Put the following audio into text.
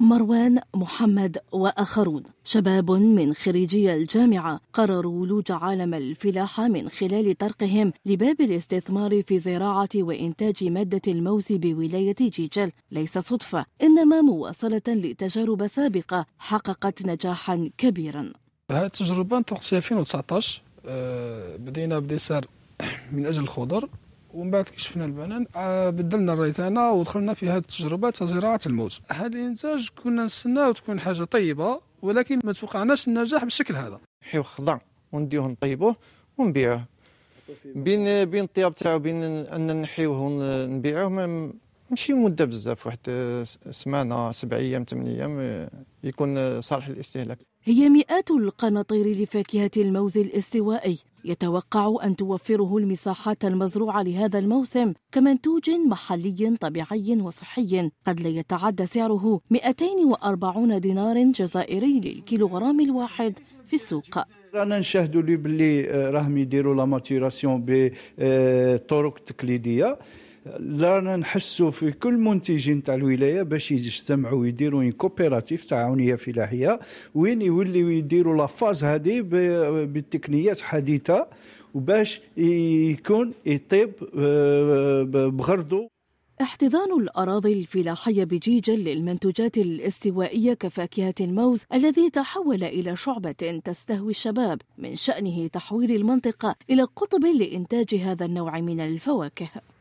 مروان محمد وآخرون شباب من خريجي الجامعة قرروا ولوج عالم الفلاحة من خلال طرقهم لباب الاستثمار في زراعة وإنتاج مادة الموز بولاية جيجل ليس صدفة إنما مواصلة لتجارب سابقة حققت نجاحا كبيرا هذه التجربة انطلقت في 2019 آه، بدينا بديسار من أجل الخضر ومن بعد كي شفنا البنان آه، بدلنا تاعنا ودخلنا في هذه التجربة تاع زراعة الموز هذا الإنتاج كنا نستناو تكون حاجة طيبة ولكن ما توقعناش النجاح بالشكل هذا نحيو خضر ونديوه نطيبوه ونبيعوه بين بين الطياب تاعو بين ان نحيوه ونبيعوه ماشي مده بزاف واحد سمانه سبع ايام ثمان ايام آه، يكون صالح للاستهلاك هي مئات القناطير لفاكهه الموز الاستوائي يتوقع أن توفره المساحات المزروعة لهذا الموسم كمنتوج محلي طبيعي وصحي قد لا يتعدى سعره 240 دينار جزائري للكيلوغرام الواحد في السوق رانا نشاهدوا لي باللي آه، راهم يديروا لا ماتيراسيون بطرق تقليديه رانا نحسوا في كل منتجين تاع الولايه باش يجتمعوا ويديروا ان كوبيراتيف تعاونيه فلاحيه وين يوليوا يديروا لافاز هذه بالتقنيات حديثه وباش يكون يطيب آه، بغرضه احتضان الأراضي الفلاحية بجيجل للمنتوجات الاستوائية كفاكهة الموز الذي تحول إلى شعبة تستهوي الشباب من شأنه تحويل المنطقة إلى قطب لإنتاج هذا النوع من الفواكه